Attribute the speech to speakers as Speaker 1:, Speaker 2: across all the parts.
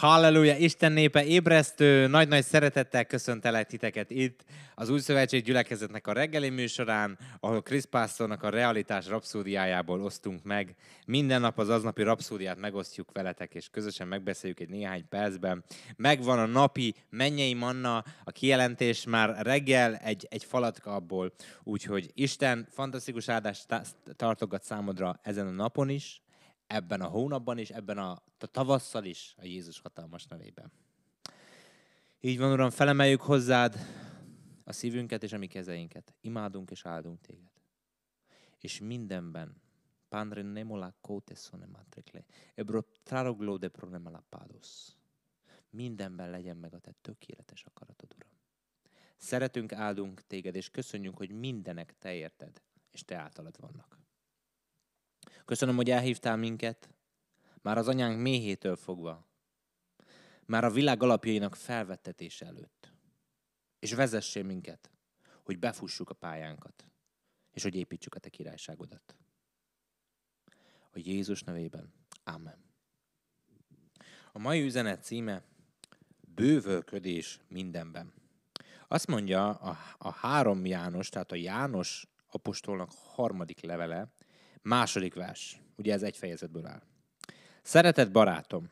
Speaker 1: Halleluja, Isten népe ébresztő, nagy-nagy szeretettel köszöntelek titeket itt az Új Szövetség gyülekezetnek a reggeli műsorán, ahol Krisz Pásztornak a realitás rapszódiájából osztunk meg. Minden nap az aznapi rapszódiát megosztjuk veletek, és közösen megbeszéljük egy néhány percben. Megvan a napi mennyei manna, a kijelentés már reggel egy, egy falatka abból, úgyhogy Isten fantasztikus áldást tartogat számodra ezen a napon is, ebben a hónapban és ebben a, a tavasszal is a Jézus hatalmas nevében. Így van, Uram, felemeljük hozzád a szívünket és a mi kezeinket. Imádunk és áldunk téged. És mindenben, Padre nem cote sone matricle, ebro traroglo de pronemala pados. Mindenben legyen meg a te tökéletes akaratod, Uram. Szeretünk, áldunk téged, és köszönjük, hogy mindenek te érted, és te általad vannak. Köszönöm, hogy elhívtál minket, már az anyánk méhétől fogva, már a világ alapjainak felvettetése előtt. És vezessél minket, hogy befussuk a pályánkat, és hogy építsük a te királyságodat. A Jézus nevében. Amen. A mai üzenet címe Bővölködés mindenben. Azt mondja a, a három János, tehát a János apostolnak harmadik levele, Második vers. Ugye ez egy fejezetből áll. Szeretett barátom,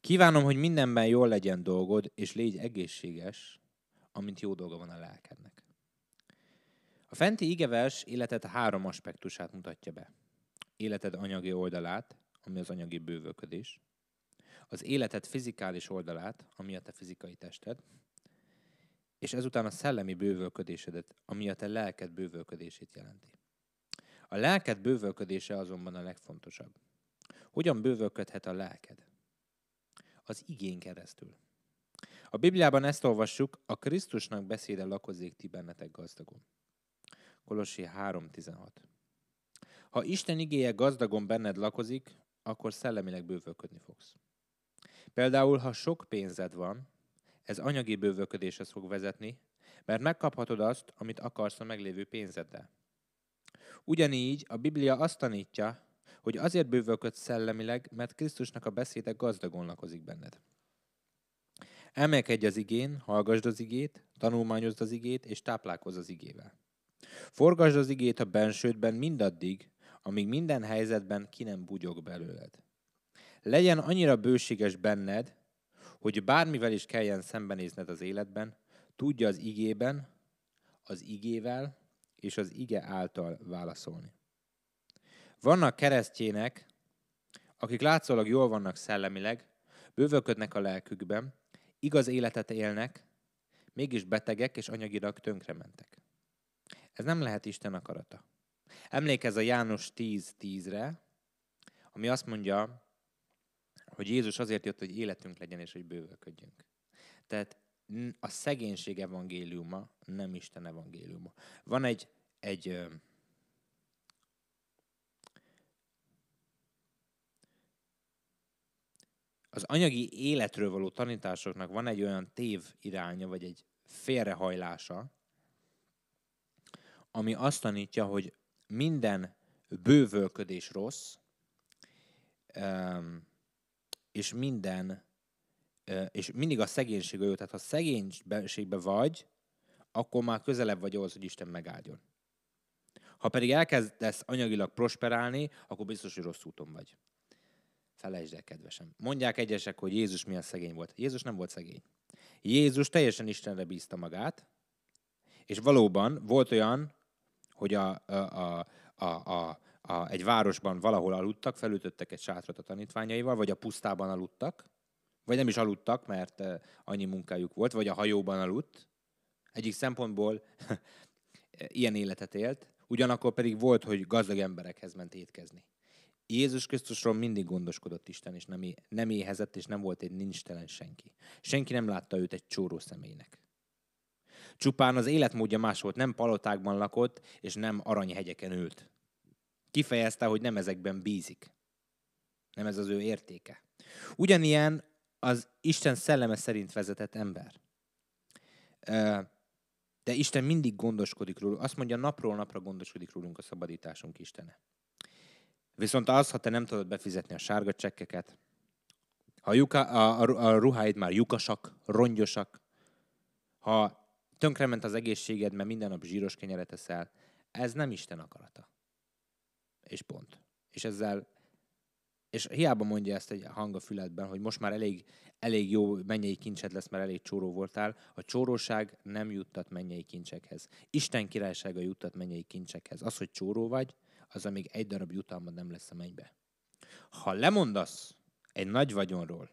Speaker 1: kívánom, hogy mindenben jól legyen dolgod, és légy egészséges, amint jó dolga van a lelkednek. A fenti igevers életed három aspektusát mutatja be. Életed anyagi oldalát, ami az anyagi bővölködés, az életed fizikális oldalát, ami a te fizikai tested, és ezután a szellemi bővölködésedet, ami a te lelked bővölködését jelenti. A lelked bővölködése azonban a legfontosabb. Hogyan bővölködhet a lelked? Az igény keresztül. A Bibliában ezt olvassuk, a Krisztusnak beszéde lakozik ti bennetek gazdagon. Kolossi 3.16 Ha Isten igéje gazdagon benned lakozik, akkor szellemileg bővölködni fogsz. Például, ha sok pénzed van, ez anyagi bővölködéshez fog vezetni, mert megkaphatod azt, amit akarsz a meglévő pénzeddel. Ugyanígy a Biblia azt tanítja, hogy azért bővölköd szellemileg, mert Krisztusnak a beszéde gazdagon lakozik benned. Emelkedj az igén, hallgasd az igét, tanulmányozd az igét, és táplálkozz az igével. Forgasd az igét a bensődben mindaddig, amíg minden helyzetben ki nem bugyog belőled. Legyen annyira bőséges benned, hogy bármivel is kelljen szembenézned az életben, tudja az igében, az igével, és az ige által válaszolni. Vannak keresztjének, akik látszólag jól vannak szellemileg, bővölködnek a lelkükben, igaz életet élnek, mégis betegek és anyagilag tönkrementek. Ez nem lehet Isten akarata. Emlékez a János 10.10-re, ami azt mondja, hogy Jézus azért jött, hogy életünk legyen és hogy bővölködjünk. Tehát a szegénység evangéliuma, nem Isten evangéliuma. Van egy, egy az anyagi életről való tanításoknak van egy olyan tév iránya, vagy egy félrehajlása, ami azt tanítja, hogy minden bővölködés rossz, és minden és mindig a szegénység jó. Tehát ha szegénységbe vagy, akkor már közelebb vagy ahhoz, hogy Isten megáldjon. Ha pedig elkezdesz anyagilag prosperálni, akkor biztos, hogy rossz úton vagy. Felejtsd el, kedvesem. Mondják egyesek, hogy Jézus milyen szegény volt. Jézus nem volt szegény. Jézus teljesen Istenre bízta magát, és valóban volt olyan, hogy a, a, a, a, a, a, egy városban valahol aludtak, felütöttek egy sátrat a tanítványaival, vagy a pusztában aludtak, vagy nem is aludtak, mert annyi munkájuk volt, vagy a hajóban aludt. Egyik szempontból ilyen életet élt, ugyanakkor pedig volt, hogy gazdag emberekhez ment étkezni. Jézus Krisztusról mindig gondoskodott Isten, és nem, é- nem éhezett, és nem volt egy nincstelen senki. Senki nem látta őt egy csóró személynek. Csupán az életmódja más volt, nem palotákban lakott, és nem aranyhegyeken ült. Kifejezte, hogy nem ezekben bízik. Nem ez az ő értéke. Ugyanilyen az Isten szelleme szerint vezetett ember. De Isten mindig gondoskodik rólunk. Azt mondja, napról napra gondoskodik rólunk a szabadításunk Istene. Viszont az, ha te nem tudod befizetni a sárga csekkeket, ha a, lyuka, a, a, a ruháid már lyukasak, rongyosak, ha tönkrement az egészséged, mert minden nap zsíros kenyeret eszel, ez nem Isten akarata. És pont. És ezzel és hiába mondja ezt egy hang a füledben, hogy most már elég, elég jó mennyei kincset lesz, mert elég csóró voltál, a csóróság nem juttat mennyei kincsekhez. Isten királysága juttat mennyei kincsekhez. Az, hogy csóró vagy, az amíg egy darab jutalmad nem lesz a mennybe. Ha lemondasz egy nagy vagyonról,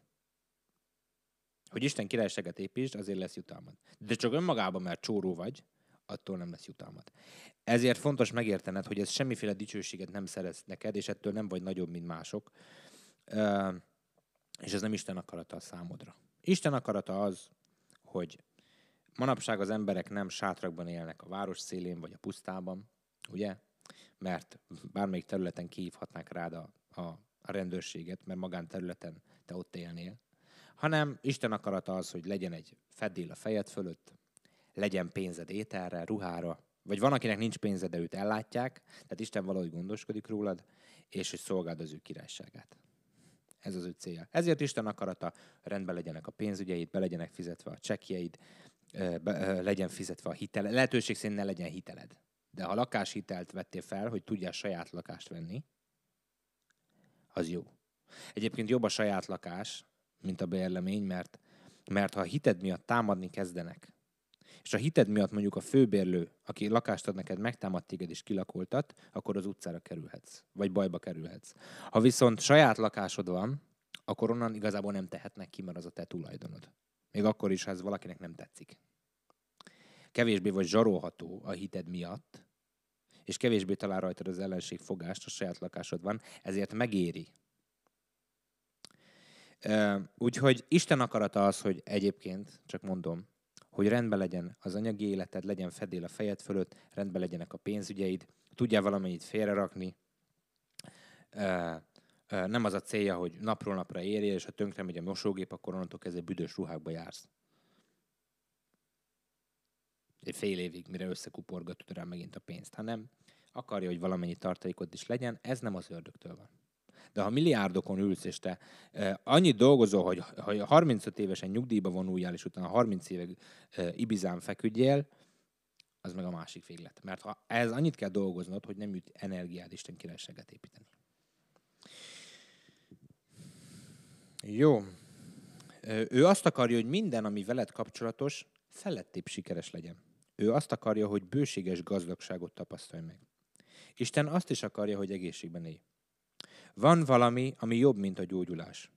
Speaker 1: hogy Isten királyságet építsd, azért lesz jutalmad. De csak önmagában, mert csóró vagy, attól nem lesz jutalmat. Ezért fontos megértened, hogy ez semmiféle dicsőséget nem szerez neked, és ettől nem vagy nagyobb, mint mások. És ez nem Isten akarata a számodra. Isten akarata az, hogy manapság az emberek nem sátrakban élnek a város szélén vagy a pusztában, ugye? Mert bármelyik területen kihívhatnák rád a, a, a rendőrséget, mert magánterületen te ott élnél, hanem Isten akarata az, hogy legyen egy fedél a fejed fölött, legyen pénzed ételre, ruhára, vagy van, akinek nincs pénze, de őt ellátják, tehát Isten valahogy gondoskodik rólad, és hogy szolgáld az ő királyságát. Ez az ő célja. Ezért Isten akarata, rendben legyenek a pénzügyeid, be legyenek fizetve a csekjeid, be, legyen fizetve a hitele. Lehetőség szerint ne legyen hiteled. De ha lakáshitelt vettél fel, hogy tudjál saját lakást venni, az jó. Egyébként jobb a saját lakás, mint a bérlemény, mert, mert ha a hited miatt támadni kezdenek, és a hited miatt mondjuk a főbérlő, aki lakást ad neked, megtámad téged és kilakoltat, akkor az utcára kerülhetsz, vagy bajba kerülhetsz. Ha viszont saját lakásod van, akkor onnan igazából nem tehetnek ki, mert az a te tulajdonod. Még akkor is, ha ez valakinek nem tetszik. Kevésbé vagy zsarolható a hited miatt, és kevésbé talál rajtad az ellenség fogást, a saját lakásod van, ezért megéri. Úgyhogy Isten akarata az, hogy egyébként, csak mondom, hogy rendben legyen az anyagi életed, legyen fedél a fejed fölött, rendben legyenek a pénzügyeid, tudjál valamennyit félrerakni. Nem az a célja, hogy napról napra érjél, és ha tönkre megy a mosógép, akkor onnantól kezdve büdös ruhákba jársz. Egy fél évig, mire összekuporgatod rá megint a pénzt, hanem akarja, hogy valamennyi tartalékod is legyen, ez nem az ördögtől van de ha milliárdokon ülsz, és te e, annyit dolgozol, hogy, ha 35 évesen nyugdíjba vonuljál, és utána 30 évig e, Ibizán feküdjél, az meg a másik véglet. Mert ha ez annyit kell dolgoznod, hogy nem jut energiád Isten királyságát építeni. Jó. E, ő azt akarja, hogy minden, ami veled kapcsolatos, felettébb sikeres legyen. Ő azt akarja, hogy bőséges gazdagságot tapasztalj meg. Isten azt is akarja, hogy egészségben élj. Van valami, ami jobb, mint a gyógyulás.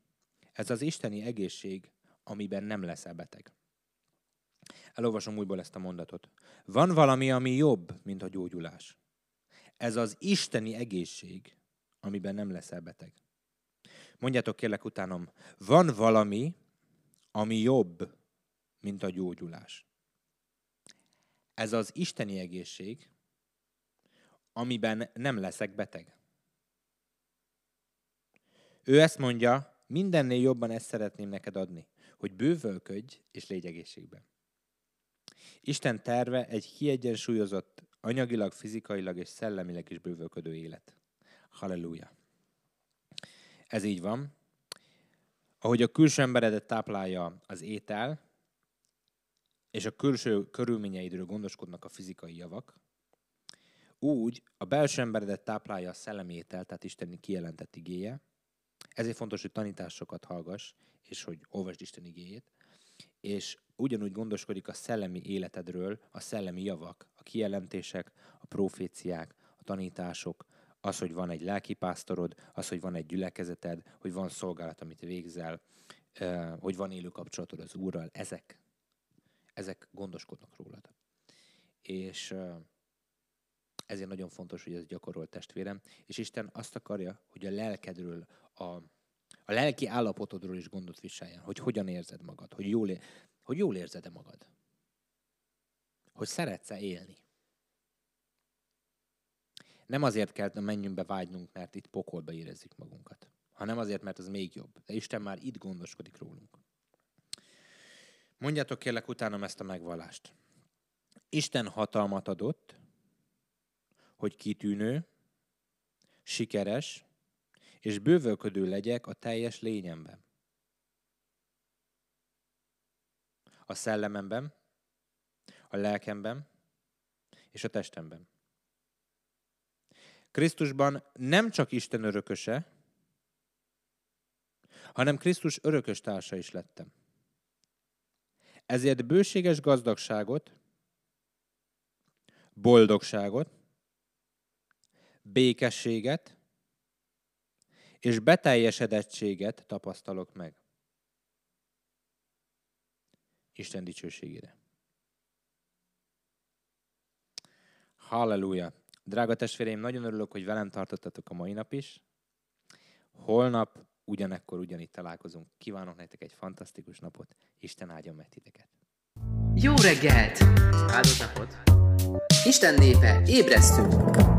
Speaker 1: Ez az isteni egészség, amiben nem leszel beteg. Elolvasom újból ezt a mondatot. Van valami, ami jobb, mint a gyógyulás. Ez az isteni egészség, amiben nem leszel beteg. Mondjátok kérlek utánom, van valami, ami jobb, mint a gyógyulás. Ez az isteni egészség, amiben nem leszek beteg. Ő ezt mondja, mindennél jobban ezt szeretném neked adni, hogy bővölködj és légy egészségben. Isten terve egy kiegyensúlyozott, anyagilag, fizikailag és szellemileg is bővölködő élet. Halleluja! Ez így van. Ahogy a külső emberedet táplálja az étel, és a külső körülményeidről gondoskodnak a fizikai javak, úgy a belső emberedet táplálja a szellemi étel, tehát Isten kijelentett igéje, ezért fontos, hogy tanításokat hallgass, és hogy olvasd Isten igéjét, és ugyanúgy gondoskodik a szellemi életedről, a szellemi javak, a kijelentések, a proféciák, a tanítások, az, hogy van egy lelkipásztorod, az, hogy van egy gyülekezeted, hogy van szolgálat, amit végzel, hogy van élő kapcsolatod az Úrral, ezek, ezek gondoskodnak rólad. És ezért nagyon fontos, hogy ez gyakorolt testvérem, és Isten azt akarja, hogy a lelkedről, a, a lelki állapotodról is gondot viseljen, hogy hogyan érzed magad, hogy jól, hogy jól érzed-e magad, hogy szeretsz-e élni. Nem azért kell, hogy menjünk be vágynunk, mert itt pokolba érezzük magunkat, hanem azért, mert az még jobb. De Isten már itt gondoskodik rólunk. Mondjátok kérlek utánam ezt a megvallást. Isten hatalmat adott, hogy kitűnő, sikeres, és bővölködő legyek a teljes lényemben. A szellememben, a lelkemben és a testemben. Krisztusban nem csak Isten örököse, hanem Krisztus örökös társa is lettem. Ezért bőséges gazdagságot, boldogságot, békességet, és beteljesedettséget tapasztalok meg. Isten dicsőségére. Halleluja! Drága testvéreim, nagyon örülök, hogy velem tartottatok a mai nap is. Holnap ugyanekkor ugyanitt találkozunk. Kívánok nektek egy fantasztikus napot. Isten áldjon meg titeket. Jó reggelt! Áldott napot! Isten népe, ébresztünk!